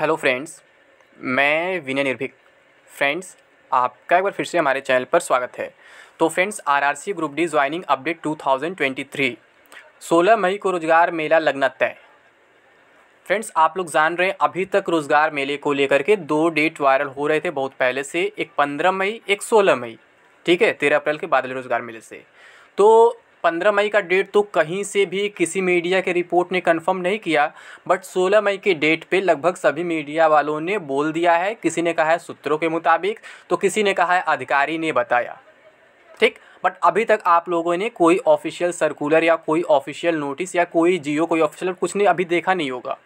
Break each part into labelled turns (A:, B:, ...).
A: hello friends मैं विनय निर्भीक friends आपका एक बार फिर से हमारे चैनल पर स्वागत है तो friends RRC group D joining update 2023 16 मई को रोजगार मेला लगना तय फ्रेंड्स आप लोग जान रहे हैं अभी तक रोजगार मेले को लेकर के दो डेट वायरल हो रहे थे बहुत पहले से एक पंद्रह मई एक सोलह मई ठीक है तेरह अप्रैल के बादल रोजगार मेले से तो पंद्रह मई का डेट तो कहीं से भी किसी मीडिया के रिपोर्ट ने कंफर्म नहीं किया बट सोलह मई के डेट पे लगभग सभी मीडिया वालों ने बोल दिया है किसी ने कहा है सूत्रों के मुताबिक तो किसी ने कहा है अधिकारी ने बताया ठीक बट अभी तक आप लोगों ने कोई ऑफिशियल सर्कुलर या कोई ऑफिशियल नोटिस या कोई जियो कोई ऑफिशियल कुछ नहीं अभी देखा नहीं होगा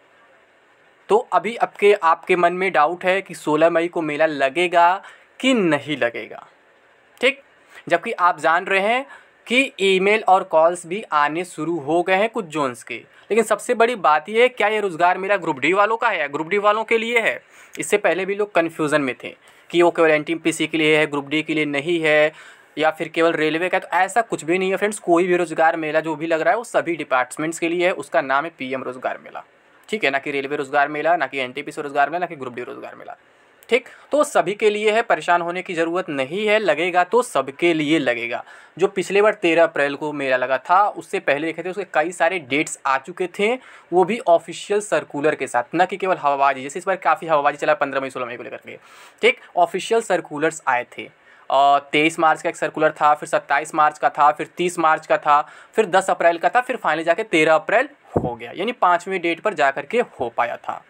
A: तो अभी आपके आपके मन में डाउट है कि 16 मई को मेला लगेगा कि नहीं लगेगा ठीक जबकि आप जान रहे हैं कि ईमेल और कॉल्स भी आने शुरू हो गए हैं कुछ जोन्स के लेकिन सबसे बड़ी बात यह है क्या ये रोज़गार मेरा ग्रुप डी वालों का है या ग्रुप डी वालों के लिए है इससे पहले भी लोग कन्फ्यूज़न में थे कि वो केवल एन टी के लिए है ग्रुप डी के लिए नहीं है या फिर केवल रेलवे का तो ऐसा कुछ भी नहीं है फ्रेंड्स कोई भी रोज़गार मेला जो भी लग रहा है वो सभी डिपार्टमेंट्स के लिए है उसका नाम है पीएम रोज़गार मेला ठीक है ना कि रेलवे रोज़गार मेला ना कि एन रोज़गार मेला ना कि ग्रुप डी रोज़गार मेला ठीक तो सभी के लिए है परेशान होने की ज़रूरत नहीं है लगेगा तो सबके लिए लगेगा जो पिछले बार तेरह अप्रैल को मेला लगा था उससे पहले देखे थे उसके कई सारे डेट्स आ चुके थे वो भी ऑफिशियल सर्कुलर के साथ न कि केवल हवाबाजी जैसे इस बार काफ़ी हवाबाजी चला पंद्रह मई सोलह मई को लेकर के ठीक ऑफिशियल सर्कुलर्स आए थे तेईस मार्च का एक सर्कुलर था फिर सत्ताईस मार्च का था फिर तीस मार्च का था फिर दस अप्रैल का था फिर फाइनली जाके तेरह अप्रैल हो गया यानी पाँचवें डेट पर जा के हो पाया था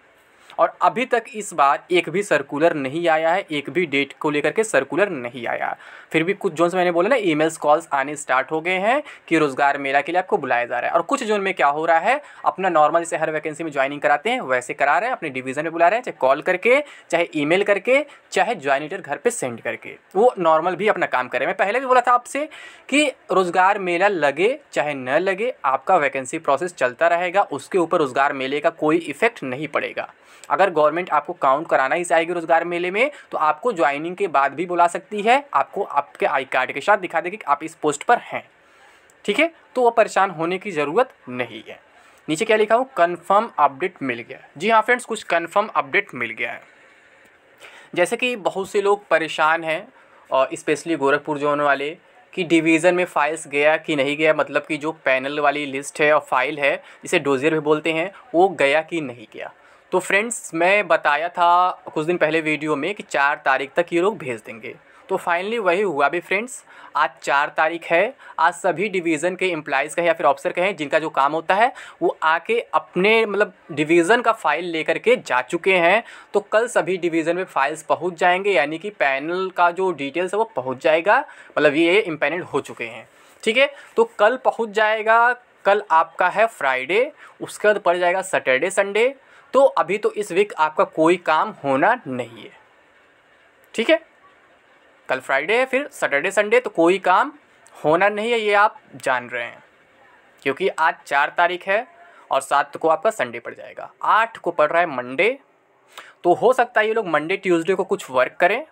A: और अभी तक इस बार एक भी सर्कुलर नहीं आया है एक भी डेट को लेकर के सर्कुलर नहीं आया फिर भी कुछ जोन से मैंने बोला ना ई कॉल्स आने स्टार्ट हो गए हैं कि रोज़गार मेला के लिए आपको बुलाया जा रहा है और कुछ जोन में क्या हो रहा है अपना नॉर्मल जैसे हर वैकेंसी में ज्वाइनिंग कराते हैं वैसे करा रहे हैं अपने डिवीज़न में बुला रहे हैं चाहे कॉल करके चाहे ई करके चाहे ज्वाइनिटर घर पर सेंड करके वो नॉर्मल भी अपना काम करें मैं पहले भी बोला था आपसे कि रोज़गार मेला लगे चाहे न लगे आपका वैकेंसी प्रोसेस चलता रहेगा उसके ऊपर रोज़गार मेले का कोई इफेक्ट नहीं पड़ेगा अगर गवर्नमेंट आपको काउंट कराना ही चाहेगी रोजगार मेले में तो आपको ज्वाइनिंग के बाद भी बुला सकती है आपको आपके आई कार्ड के साथ दिखा देगी कि आप इस पोस्ट पर हैं ठीक है तो वो परेशान होने की ज़रूरत नहीं है नीचे क्या लिखा हूँ कन्फर्म अपडेट मिल गया जी हाँ फ्रेंड्स कुछ कन्फर्म अपडेट मिल गया है जैसे कि बहुत से लोग परेशान हैं और इस्पेशली गोरखपुर जोन वाले कि डिवीज़न में फाइल्स गया कि नहीं गया मतलब कि जो पैनल वाली लिस्ट है और फाइल है जिसे डोज़ियर भी बोलते हैं वो गया कि नहीं गया तो फ्रेंड्स मैं बताया था कुछ दिन पहले वीडियो में कि चार तारीख तक ये लोग भेज देंगे तो फाइनली वही हुआ भी फ्रेंड्स आज चार तारीख है आज सभी डिवीज़न के एम्प्लाइज़ का या फिर ऑफिसर का जिनका जो काम होता है वो आके अपने मतलब डिवीज़न का फाइल लेकर के जा चुके हैं तो कल सभी डिवीज़न में फाइल्स पहुंच जाएंगे यानी कि पैनल का जो डिटेल्स है वो पहुंच जाएगा मतलब ये इम्पेनेंट हो चुके हैं ठीक है तो कल पहुँच जाएगा कल आपका है फ्राइडे उसके बाद पड़ जाएगा सैटरडे संडे तो अभी तो इस वीक आपका कोई काम होना नहीं है ठीक है कल फ्राइडे है फिर सैटरडे संडे तो कोई काम होना नहीं है ये आप जान रहे हैं क्योंकि आज चार तारीख है और सात को आपका संडे पड़ जाएगा आठ को पड़ रहा है मंडे तो हो सकता है ये लोग मंडे ट्यूसडे को कुछ वर्क करें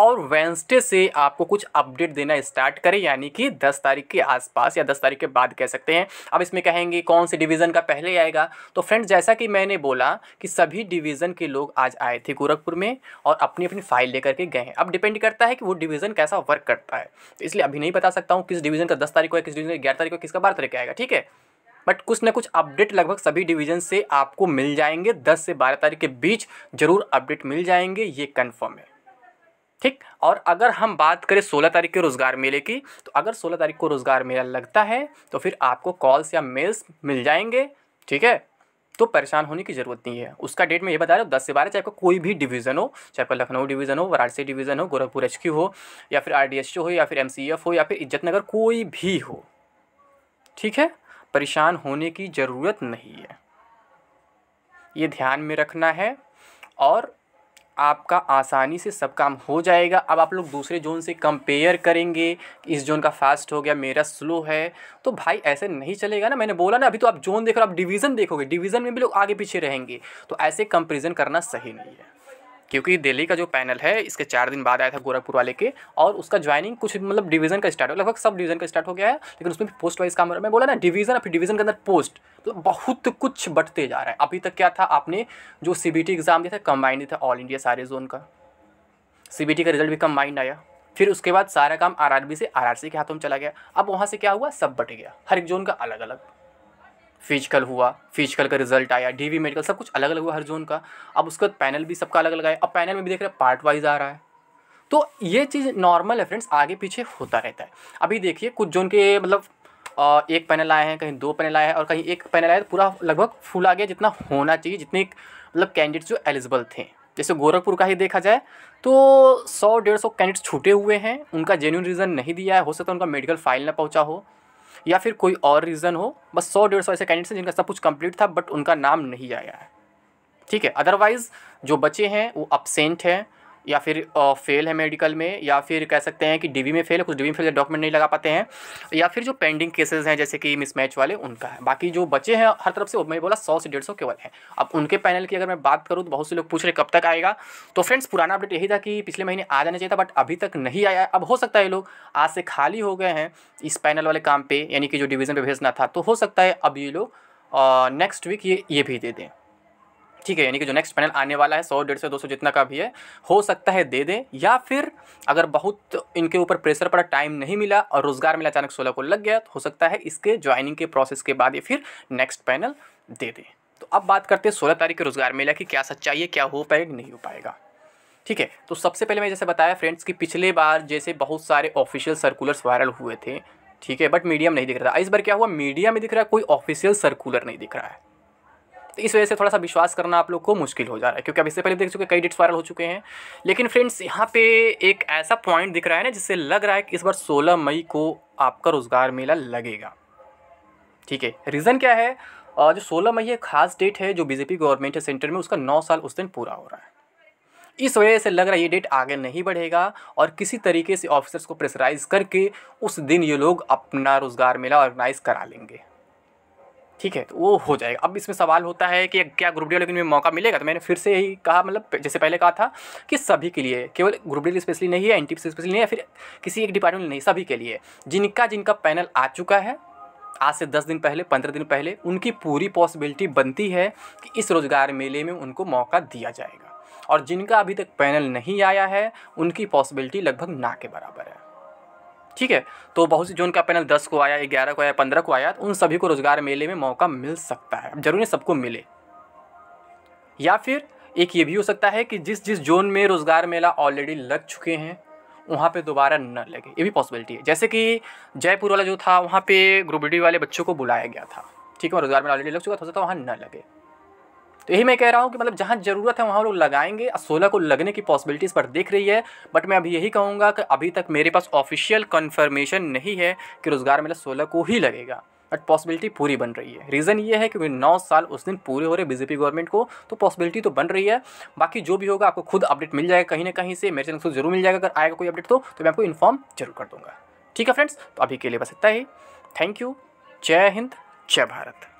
A: और वेंसडे से आपको कुछ अपडेट देना स्टार्ट करें यानी कि 10 तारीख के आसपास या 10 तारीख के बाद कह सकते हैं अब इसमें कहेंगे कौन से डिवीज़न का पहले आएगा तो फ्रेंड्स जैसा कि मैंने बोला कि सभी डिवीज़न के लोग आज आए थे गोरखपुर में और अपनी अपनी फाइल लेकर के गए हैं अब डिपेंड करता है कि वो डिवीज़न कैसा वर्क करता है तो इसलिए अभी नहीं बता सकता हूँ किस डिवीज़न का दस तारीख को किस डिवीज़न का ग्यारह तारीख को किसका बारह तारीख आएगा ठीक है बट कुछ ना कुछ अपडेट लगभग सभी डिवीजन से आपको मिल जाएंगे 10 से 12 तारीख के बीच जरूर अपडेट मिल जाएंगे ये कन्फर्म है ठीक और अगर हम बात करें सोलह तारीख के रोज़गार मेले की तो अगर सोलह तारीख को रोज़गार मेला लगता है तो फिर आपको कॉल्स या मेल्स मिल जाएंगे ठीक है तो परेशान होने की ज़रूरत नहीं है उसका डेट मैं ये बता रहा हूँ दस से बारह चाहे आपका कोई भी डिवीज़न हो चाहे आपका लखनऊ डिवीज़न हो वाराणसी डिवीज़न हो गोरखपुर एच हो या फिर आर हो या फिर एम e हो या फिर इज्जत नगर कोई भी हो ठीक है परेशान होने की ज़रूरत नहीं है ये ध्यान में रखना है और आपका आसानी से सब काम हो जाएगा अब आप लोग दूसरे जोन से कंपेयर करेंगे इस जोन का फास्ट हो गया मेरा स्लो है तो भाई ऐसे नहीं चलेगा ना मैंने बोला ना अभी तो आप जोन देखो आप डिवीज़न देखोगे डिवीज़न में भी लोग आगे पीछे रहेंगे तो ऐसे कंपेरिजन करना सही नहीं है क्योंकि दिल्ली का जो पैनल है इसके चार दिन बाद आया था गोरखपुर वाले के और उसका ज्वाइनिंग कुछ मतलब डिवीजन का स्टार्ट हो लगभग सब डिवीजन का स्टार्ट हो गया है लेकिन उसमें भी पोस्ट वाइज काम हो रहा है मैं बोला ना डिवीजन फिर डिवीजन के अंदर पोस्ट मतलब तो बहुत कुछ बढ़ते जा रहा है अभी तक क्या था आपने जो सी बी टी एग्ज़ाम दिया था कम्बाइंड दिया था ऑल इंडिया सारे जोन का सी बी टी का रिजल्ट भी कम्बाइंड आया फिर उसके बाद सारा काम आर आर बी से आर आर सी के हाथों में चला गया अब वहाँ से क्या हुआ सब बट गया हर एक जोन का अलग अलग फिजिकल हुआ फिजिकल का रिजल्ट आया डीवी मेडिकल सब कुछ अलग अलग हुआ हर जोन का अब उसके बाद पैनल भी सबका अलग अलग आया अब पैनल में भी देख रहे हैं पार्ट वाइज आ रहा है तो ये चीज़ नॉर्मल है फ्रेंड्स आगे पीछे होता रहता है अभी देखिए कुछ जोन के मतलब एक पैनल आए हैं कहीं दो पैनल आए हैं और कहीं एक पैनल आया तो पूरा लगभग फुल आ गया जितना होना चाहिए जितने मतलब कैंडिडेट्स जो एलिजिबल थे जैसे गोरखपुर का ही देखा जाए तो सौ डेढ़ सौ कैंडिडेट्स छूटे हुए हैं उनका जेन्यून रीज़न नहीं दिया है हो सकता है उनका मेडिकल फाइल ना पहुंचा हो या फिर कोई और रीज़न हो बस सौ डेढ़ सौ ऐसे कैंडिडेट्स हैं जिनका सब कुछ कंप्लीट था बट उनका नाम नहीं आया है ठीक है अदरवाइज़ जो बचे हैं वो अपसेंट हैं या फिर फेल है मेडिकल में या फिर कह सकते हैं कि डीवी में फेल है कुछ डीवी में फेल डॉक्यूमेंट नहीं लगा पाते हैं या फिर जो पेंडिंग केसेस हैं जैसे कि मिसमैच वाले उनका है बाकी जो बचे हैं हर तरफ से वो मैं बोला सौ से डेढ़ सौ केवल हैं अब उनके पैनल की अगर मैं बात करूँ तो बहुत से लोग पूछ रहे कब तक आएगा तो फ्रेंड्स पुराना अपडेट यही था कि पिछले महीने आ जाना चाहिए था बट अभी तक नहीं आया अब हो सकता है लोग आज से खाली हो गए हैं इस पैनल वाले काम पर यानी कि जो डिवीज़न पर भेजना था तो हो सकता है अब ये लोग नेक्स्ट वीक ये ये भी दे दें ठीक है यानी कि जो नेक्स्ट पैनल आने वाला है सौ डेढ़ सौ दो सौ जितना का भी है हो सकता है दे दें या फिर अगर बहुत इनके ऊपर प्रेशर पड़ा टाइम नहीं मिला और रोज़गार मिला अचानक सोलह को लग गया तो हो सकता है इसके ज्वाइनिंग के प्रोसेस के बाद ये फिर नेक्स्ट पैनल दे दें तो अब बात करते हैं सोलह तारीख के रोज़गार मेला की क्या सच्चाई है क्या हो पाएगा नहीं हो पाएगा ठीक है तो सबसे पहले मैं जैसे बताया फ्रेंड्स कि पिछले बार जैसे बहुत सारे ऑफिशियल सर्कुलर्स वायरल हुए थे ठीक है बट मीडिया में नहीं दिख रहा था इस बार क्या हुआ मीडिया में दिख रहा है कोई ऑफिशियल सर्कुलर नहीं दिख रहा है तो इस वजह से थोड़ा सा विश्वास करना आप लोग को मुश्किल हो जा रहा है क्योंकि अब इससे पहले देख चुके कई डेट्स वायरल हो चुके हैं लेकिन फ्रेंड्स यहाँ पे एक ऐसा पॉइंट दिख रहा है ना जिससे लग रहा है कि इस बार सोलह मई को आपका रोज़गार मेला लगेगा ठीक है रीज़न क्या है जो सोलह मई एक खास डेट है जो बीजेपी गवर्नमेंट है सेंटर में उसका नौ साल उस दिन पूरा हो रहा है इस वजह से लग रहा है ये डेट आगे नहीं बढ़ेगा और किसी तरीके से ऑफिसर्स को प्रेशराइज करके उस दिन ये लोग अपना रोज़गार मेला ऑर्गेनाइज करा लेंगे ठीक है तो वो हो जाएगा अब इसमें सवाल होता है कि क्या ग्रुप डी में मौका मिलेगा तो मैंने फिर से यही कहा मतलब जैसे पहले कहा था कि सभी के लिए केवल ग्रुप डी स्पेशली नहीं है एन टी स्पेशली नहीं है फिर किसी एक डिपार्टमेंट नहीं सभी के लिए जिनका जिनका पैनल आ चुका है आज से दस दिन पहले पंद्रह दिन पहले उनकी पूरी पॉसिबिलिटी बनती है कि इस रोज़गार मेले में उनको मौका दिया जाएगा और जिनका अभी तक पैनल नहीं आया है उनकी पॉसिबिलिटी लगभग ना के बराबर है ठीक है तो बहुत से जो उनका पैनल दस को आया ग्यारह को आया पंद्रह को आया तो उन सभी को रोज़गार मेले में मौका मिल सकता है जरूरी सबको मिले या फिर एक ये भी हो सकता है कि जिस जिस जोन में रोज़गार मेला ऑलरेडी लग चुके हैं वहाँ पे दोबारा न लगे ये भी पॉसिबिलिटी है जैसे कि जयपुर वाला जो था वहाँ पे ग्रुप डी वाले बच्चों को बुलाया गया था ठीक है रोज़गार मेला ऑलरेडी लग चुका था सकता वहाँ न लगे तो यही मैं कह रहा हूँ कि मतलब जहाँ ज़रूरत है वहाँ लोग लगाएंगे और सोलह को लगने की पॉसिबिलिटीज़ पर देख रही है बट मैं अभी यही कहूँगा कि अभी तक मेरे पास ऑफिशियल कन्फर्मेशन नहीं है कि रोज़गार मेला सोलह को ही लगेगा बट पॉसिबिलिटी पूरी बन रही है रीज़न ये है क्योंकि नौ साल उस दिन पूरे हो रहे बीजेपी गवर्नमेंट को तो पॉसिबिलिटी तो बन रही है बाकी जो भी होगा आपको खुद अपडेट मिल जाएगा कहीं ना कहीं से मेरे चैनल से जरूर मिल जाएगा अगर आएगा कोई अपडेट तो, तो मैं आपको इन्फॉर्म जरूर कर दूंगा ठीक है फ्रेंड्स तो अभी के लिए बस इतना ही थैंक यू जय हिंद जय भारत